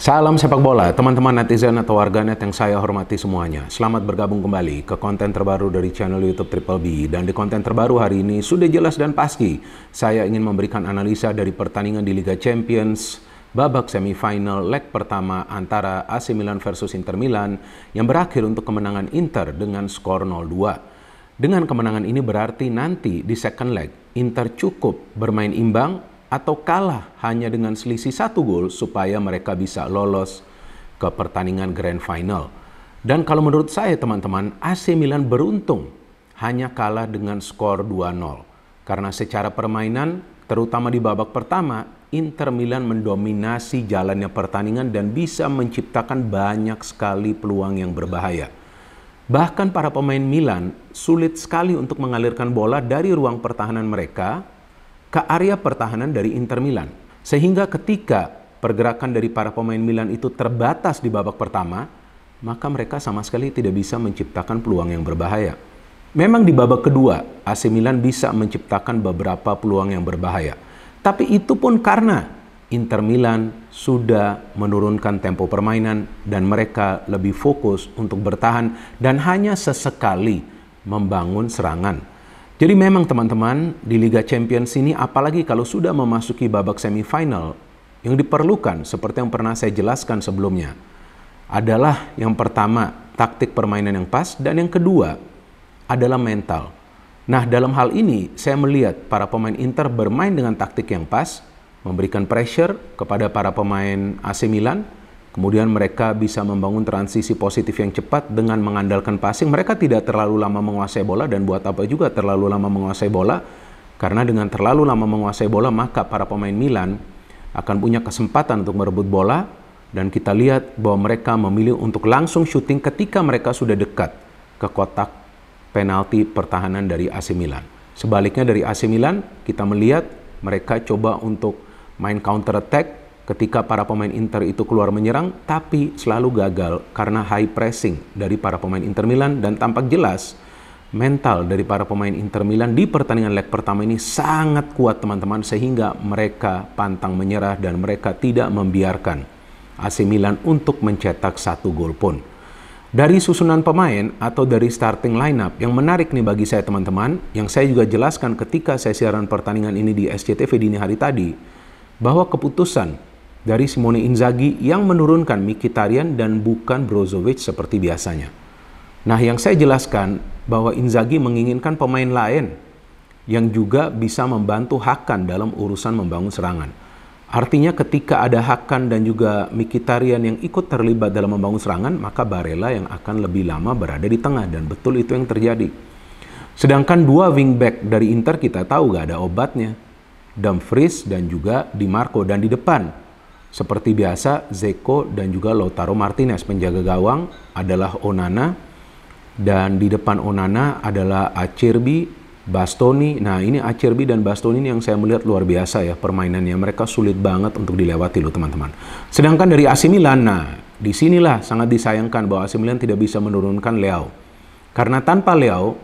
Salam sepak bola, teman-teman netizen atau warganet yang saya hormati semuanya. Selamat bergabung kembali ke konten terbaru dari channel YouTube Triple B. Dan di konten terbaru hari ini sudah jelas dan pasti, saya ingin memberikan analisa dari pertandingan di Liga Champions babak semifinal leg pertama antara AC Milan versus Inter Milan yang berakhir untuk kemenangan Inter dengan skor 0-2. Dengan kemenangan ini berarti nanti di second leg Inter cukup bermain imbang atau kalah hanya dengan selisih satu gol supaya mereka bisa lolos ke pertandingan grand final. Dan kalau menurut saya teman-teman, AC Milan beruntung hanya kalah dengan skor 2-0. Karena secara permainan, terutama di babak pertama, Inter Milan mendominasi jalannya pertandingan dan bisa menciptakan banyak sekali peluang yang berbahaya. Bahkan para pemain Milan sulit sekali untuk mengalirkan bola dari ruang pertahanan mereka ke area pertahanan dari Inter Milan. Sehingga ketika pergerakan dari para pemain Milan itu terbatas di babak pertama, maka mereka sama sekali tidak bisa menciptakan peluang yang berbahaya. Memang di babak kedua, AC Milan bisa menciptakan beberapa peluang yang berbahaya. Tapi itu pun karena Inter Milan sudah menurunkan tempo permainan dan mereka lebih fokus untuk bertahan dan hanya sesekali membangun serangan jadi memang teman-teman, di Liga Champions ini apalagi kalau sudah memasuki babak semifinal, yang diperlukan seperti yang pernah saya jelaskan sebelumnya adalah yang pertama taktik permainan yang pas dan yang kedua adalah mental. Nah, dalam hal ini saya melihat para pemain Inter bermain dengan taktik yang pas, memberikan pressure kepada para pemain AC Milan Kemudian mereka bisa membangun transisi positif yang cepat dengan mengandalkan passing. Mereka tidak terlalu lama menguasai bola dan buat apa juga terlalu lama menguasai bola. Karena dengan terlalu lama menguasai bola maka para pemain Milan akan punya kesempatan untuk merebut bola dan kita lihat bahwa mereka memilih untuk langsung syuting ketika mereka sudah dekat ke kotak penalti pertahanan dari AC Milan. Sebaliknya dari AC Milan kita melihat mereka coba untuk main counter attack ketika para pemain Inter itu keluar menyerang, tapi selalu gagal karena high pressing dari para pemain Inter Milan dan tampak jelas mental dari para pemain Inter Milan di pertandingan leg pertama ini sangat kuat teman-teman sehingga mereka pantang menyerah dan mereka tidak membiarkan AC Milan untuk mencetak satu gol pun. Dari susunan pemain atau dari starting lineup yang menarik nih bagi saya teman-teman, yang saya juga jelaskan ketika saya siaran pertandingan ini di SCTV dini hari tadi, bahwa keputusan dari Simone Inzaghi yang menurunkan Mkhitaryan dan bukan Brozovic seperti biasanya. Nah, yang saya jelaskan bahwa Inzaghi menginginkan pemain lain yang juga bisa membantu Hakan dalam urusan membangun serangan. Artinya ketika ada Hakan dan juga Mkhitaryan yang ikut terlibat dalam membangun serangan, maka Barella yang akan lebih lama berada di tengah dan betul itu yang terjadi. Sedangkan dua wingback dari Inter kita tahu gak ada obatnya. Dumfries dan juga Di Marco dan di depan seperti biasa, Zeko dan juga Lautaro Martinez penjaga gawang adalah Onana dan di depan Onana adalah Acerbi, Bastoni. Nah, ini Acerbi dan Bastoni ini yang saya melihat luar biasa ya permainannya. Mereka sulit banget untuk dilewati loh teman-teman. Sedangkan dari AC Milan, nah disinilah sangat disayangkan bahwa AC Milan tidak bisa menurunkan Leo Karena tanpa Leo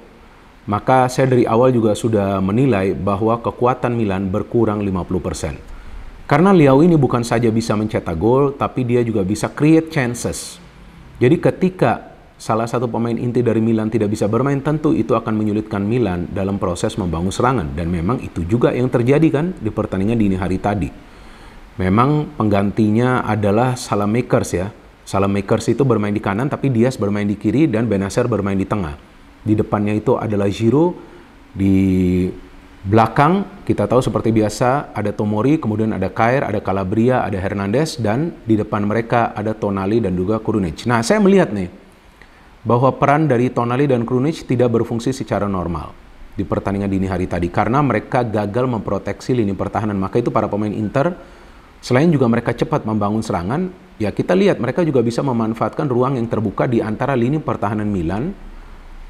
maka saya dari awal juga sudah menilai bahwa kekuatan Milan berkurang 50%. Karena Liao ini bukan saja bisa mencetak gol, tapi dia juga bisa create chances. Jadi ketika salah satu pemain inti dari Milan tidak bisa bermain, tentu itu akan menyulitkan Milan dalam proses membangun serangan. Dan memang itu juga yang terjadi kan di pertandingan dini hari tadi. Memang penggantinya adalah Salah Makers ya. Salah Makers itu bermain di kanan, tapi Diaz bermain di kiri dan Benacer bermain di tengah. Di depannya itu adalah Giroud, di belakang kita tahu seperti biasa ada Tomori, kemudian ada Kair, ada Calabria, ada Hernandez, dan di depan mereka ada Tonali dan juga Krunic. Nah, saya melihat nih, bahwa peran dari Tonali dan Krunic tidak berfungsi secara normal di pertandingan dini hari tadi karena mereka gagal memproteksi lini pertahanan. Maka itu para pemain Inter, selain juga mereka cepat membangun serangan, ya kita lihat mereka juga bisa memanfaatkan ruang yang terbuka di antara lini pertahanan Milan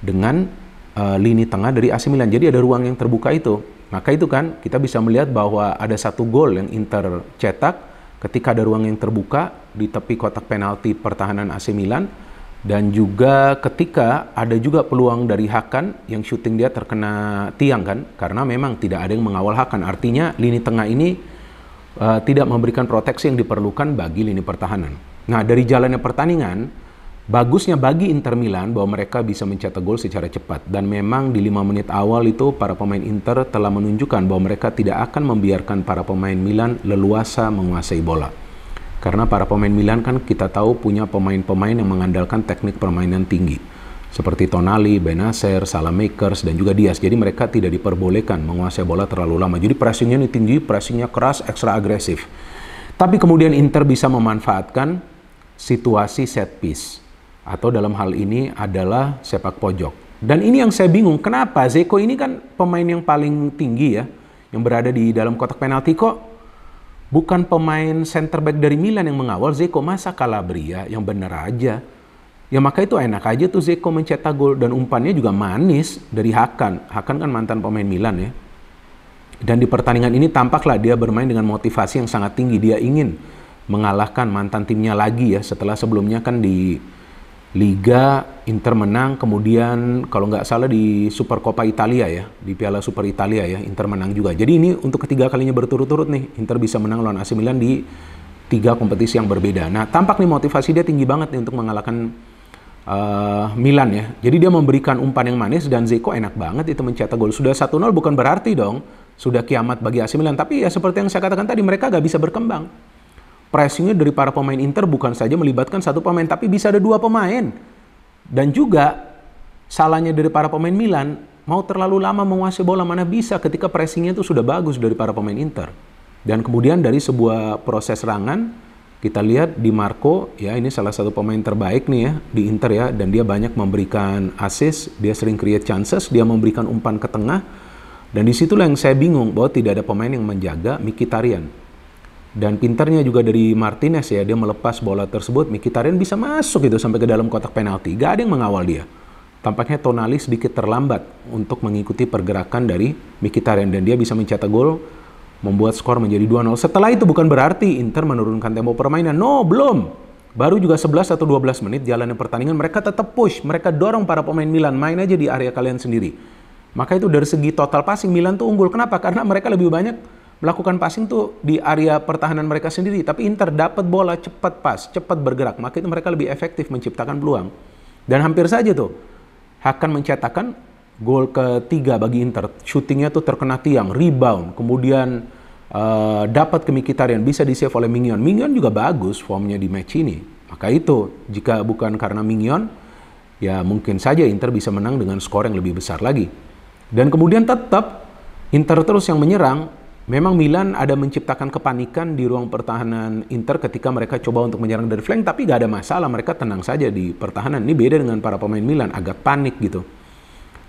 dengan uh, lini tengah dari AC Milan. Jadi ada ruang yang terbuka itu maka itu kan kita bisa melihat bahwa ada satu gol yang Inter cetak ketika ada ruang yang terbuka di tepi kotak penalti pertahanan AC Milan dan juga ketika ada juga peluang dari Hakan yang syuting dia terkena tiang kan karena memang tidak ada yang mengawal Hakan artinya lini tengah ini uh, tidak memberikan proteksi yang diperlukan bagi lini pertahanan. Nah, dari jalannya pertandingan Bagusnya bagi Inter Milan bahwa mereka bisa mencetak gol secara cepat dan memang di lima menit awal itu para pemain Inter telah menunjukkan bahwa mereka tidak akan membiarkan para pemain Milan leluasa menguasai bola. Karena para pemain Milan kan kita tahu punya pemain-pemain yang mengandalkan teknik permainan tinggi seperti Tonali, Benacer, Salamakers, dan juga Dias. Jadi mereka tidak diperbolehkan menguasai bola terlalu lama. Jadi pressingnya ini tinggi, pressingnya keras, ekstra agresif. Tapi kemudian Inter bisa memanfaatkan situasi set piece atau dalam hal ini adalah sepak pojok. Dan ini yang saya bingung, kenapa Zeko ini kan pemain yang paling tinggi ya, yang berada di dalam kotak penalti kok bukan pemain center back dari Milan yang mengawal Zeko, masa Calabria yang bener aja. Ya maka itu enak aja tuh Zeko mencetak gol dan umpannya juga manis dari Hakan. Hakan kan mantan pemain Milan ya. Dan di pertandingan ini tampaklah dia bermain dengan motivasi yang sangat tinggi. Dia ingin mengalahkan mantan timnya lagi ya setelah sebelumnya kan di Liga Inter menang, kemudian kalau nggak salah di Super Coppa Italia ya, di Piala Super Italia ya, Inter menang juga. Jadi ini untuk ketiga kalinya berturut-turut nih, Inter bisa menang lawan AC Milan di tiga kompetisi yang berbeda. Nah, tampak nih motivasi dia tinggi banget nih untuk mengalahkan uh, Milan ya. Jadi dia memberikan umpan yang manis dan Zeko enak banget itu mencetak gol. Sudah 1-0 bukan berarti dong sudah kiamat bagi AC Milan, tapi ya seperti yang saya katakan tadi mereka nggak bisa berkembang pressingnya dari para pemain Inter bukan saja melibatkan satu pemain, tapi bisa ada dua pemain. Dan juga salahnya dari para pemain Milan, mau terlalu lama menguasai bola mana bisa ketika pressingnya itu sudah bagus dari para pemain Inter. Dan kemudian dari sebuah proses serangan, kita lihat di Marco, ya ini salah satu pemain terbaik nih ya di Inter ya, dan dia banyak memberikan assist, dia sering create chances, dia memberikan umpan ke tengah, dan disitulah yang saya bingung bahwa tidak ada pemain yang menjaga Mikitarian. Dan pintarnya juga dari Martinez ya, dia melepas bola tersebut, Mkhitaryan bisa masuk gitu sampai ke dalam kotak penalti. Gak ada yang mengawal dia. Tampaknya Tonali sedikit terlambat untuk mengikuti pergerakan dari Mkhitaryan dan dia bisa mencetak gol membuat skor menjadi 2-0. Setelah itu bukan berarti Inter menurunkan tempo permainan. No, belum. Baru juga 11 atau 12 menit jalannya pertandingan, mereka tetap push, mereka dorong para pemain Milan, main aja di area kalian sendiri. Maka itu dari segi total passing Milan tuh unggul. Kenapa? Karena mereka lebih banyak melakukan passing tuh di area pertahanan mereka sendiri. Tapi Inter dapat bola cepat pas, cepat bergerak. Maka itu mereka lebih efektif menciptakan peluang. Dan hampir saja tuh Hakan mencetakkan gol ketiga bagi Inter. Shootingnya tuh terkena tiang, rebound, kemudian uh, dapat ke Mkhitaryan, bisa di save oleh Mignon. Mignon juga bagus formnya di match ini. Maka itu, jika bukan karena Mignon, ya mungkin saja Inter bisa menang dengan skor yang lebih besar lagi. Dan kemudian tetap Inter terus yang menyerang, Memang Milan ada menciptakan kepanikan di ruang pertahanan Inter ketika mereka coba untuk menyerang dari flank, tapi gak ada masalah. Mereka tenang saja di pertahanan. Ini beda dengan para pemain Milan, agak panik gitu.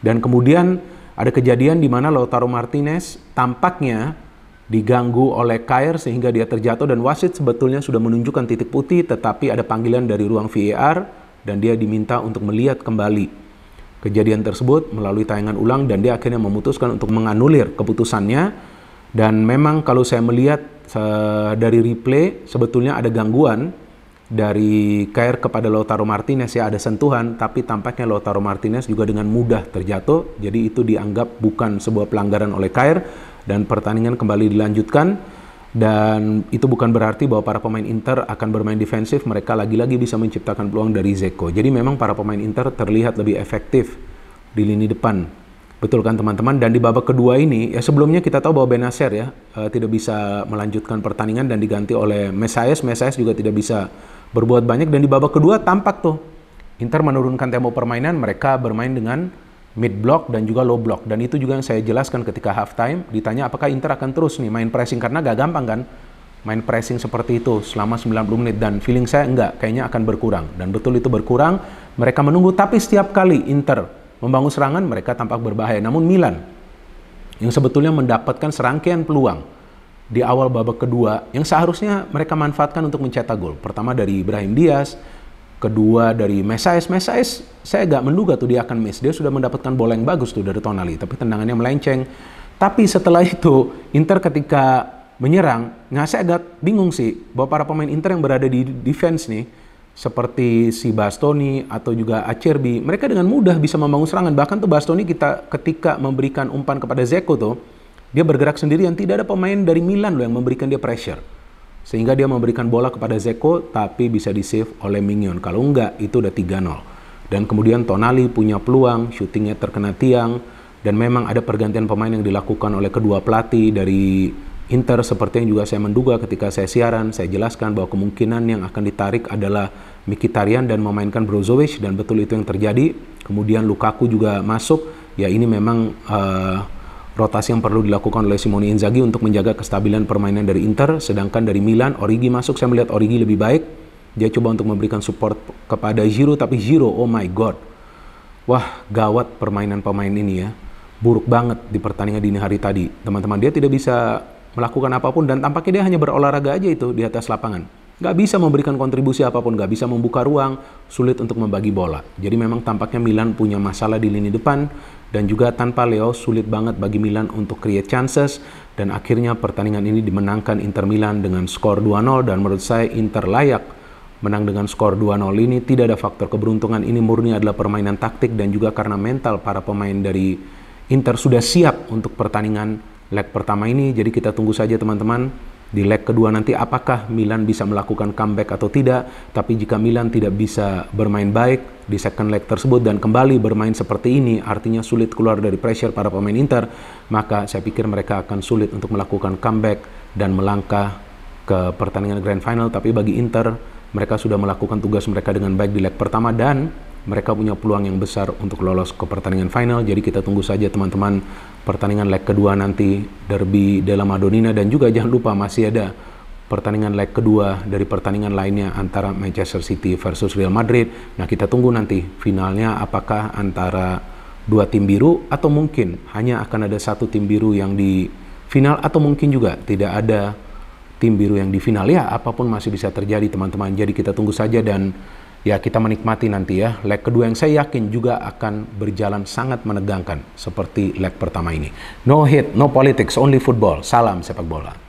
Dan kemudian ada kejadian di mana Lautaro Martinez tampaknya diganggu oleh Kair sehingga dia terjatuh dan wasit sebetulnya sudah menunjukkan titik putih tetapi ada panggilan dari ruang VAR dan dia diminta untuk melihat kembali kejadian tersebut melalui tayangan ulang dan dia akhirnya memutuskan untuk menganulir keputusannya dan memang kalau saya melihat eh, dari replay sebetulnya ada gangguan dari Kair kepada Lautaro Martinez ya ada sentuhan tapi tampaknya Lautaro Martinez juga dengan mudah terjatuh jadi itu dianggap bukan sebuah pelanggaran oleh Kair dan pertandingan kembali dilanjutkan dan itu bukan berarti bahwa para pemain Inter akan bermain defensif mereka lagi-lagi bisa menciptakan peluang dari Zeko jadi memang para pemain Inter terlihat lebih efektif di lini depan Betul kan teman-teman? Dan di babak kedua ini, ya sebelumnya kita tahu bahwa Benacer ya uh, tidak bisa melanjutkan pertandingan dan diganti oleh Mesias. Mesias juga tidak bisa berbuat banyak dan di babak kedua tampak tuh Inter menurunkan tempo permainan, mereka bermain dengan mid block dan juga low block dan itu juga yang saya jelaskan ketika halftime ditanya apakah Inter akan terus nih main pressing karena gak gampang kan main pressing seperti itu selama 90 menit dan feeling saya enggak kayaknya akan berkurang dan betul itu berkurang mereka menunggu tapi setiap kali Inter membangun serangan mereka tampak berbahaya. Namun Milan yang sebetulnya mendapatkan serangkaian peluang di awal babak kedua yang seharusnya mereka manfaatkan untuk mencetak gol. Pertama dari Ibrahim Diaz, kedua dari Mesais. Mesais saya gak menduga tuh dia akan miss. Dia sudah mendapatkan bola yang bagus tuh dari Tonali, tapi tendangannya melenceng. Tapi setelah itu Inter ketika menyerang, nggak saya agak bingung sih bahwa para pemain Inter yang berada di defense nih seperti si Bastoni atau juga Acerbi, mereka dengan mudah bisa membangun serangan. Bahkan tuh Bastoni kita ketika memberikan umpan kepada Zeko tuh, dia bergerak sendiri yang tidak ada pemain dari Milan loh yang memberikan dia pressure. Sehingga dia memberikan bola kepada Zeko, tapi bisa di-save oleh Mignon. Kalau enggak, itu udah 3-0. Dan kemudian Tonali punya peluang, syutingnya terkena tiang, dan memang ada pergantian pemain yang dilakukan oleh kedua pelatih dari Inter seperti yang juga saya menduga ketika saya siaran, saya jelaskan bahwa kemungkinan yang akan ditarik adalah Mikitarian dan memainkan Brozovic dan betul itu yang terjadi. Kemudian Lukaku juga masuk. Ya ini memang uh, rotasi yang perlu dilakukan oleh Simone Inzaghi untuk menjaga kestabilan permainan dari Inter. Sedangkan dari Milan, Origi masuk. Saya melihat Origi lebih baik. Dia coba untuk memberikan support kepada Giro, tapi Giro, oh my god. Wah, gawat permainan pemain ini ya. Buruk banget di pertandingan dini hari tadi. Teman-teman, dia tidak bisa melakukan apapun dan tampaknya dia hanya berolahraga aja itu di atas lapangan. Nggak bisa memberikan kontribusi apapun, nggak bisa membuka ruang, sulit untuk membagi bola. Jadi memang tampaknya Milan punya masalah di lini depan dan juga tanpa Leo sulit banget bagi Milan untuk create chances dan akhirnya pertandingan ini dimenangkan Inter Milan dengan skor 2-0 dan menurut saya Inter layak menang dengan skor 2-0 ini tidak ada faktor keberuntungan ini murni adalah permainan taktik dan juga karena mental para pemain dari Inter sudah siap untuk pertandingan leg pertama ini. Jadi kita tunggu saja teman-teman di leg kedua nanti apakah Milan bisa melakukan comeback atau tidak. Tapi jika Milan tidak bisa bermain baik di second leg tersebut dan kembali bermain seperti ini, artinya sulit keluar dari pressure para pemain Inter, maka saya pikir mereka akan sulit untuk melakukan comeback dan melangkah ke pertandingan grand final. Tapi bagi Inter, mereka sudah melakukan tugas mereka dengan baik di leg pertama dan mereka punya peluang yang besar untuk lolos ke pertandingan final. Jadi kita tunggu saja teman-teman pertandingan leg kedua nanti derby della Madonnina dan juga jangan lupa masih ada pertandingan leg kedua dari pertandingan lainnya antara Manchester City versus Real Madrid. Nah, kita tunggu nanti finalnya apakah antara dua tim biru atau mungkin hanya akan ada satu tim biru yang di final atau mungkin juga tidak ada tim biru yang di final. Ya, apapun masih bisa terjadi teman-teman. Jadi kita tunggu saja dan ya kita menikmati nanti ya. Leg kedua yang saya yakin juga akan berjalan sangat menegangkan seperti leg pertama ini. No hit, no politics, only football. Salam sepak bola.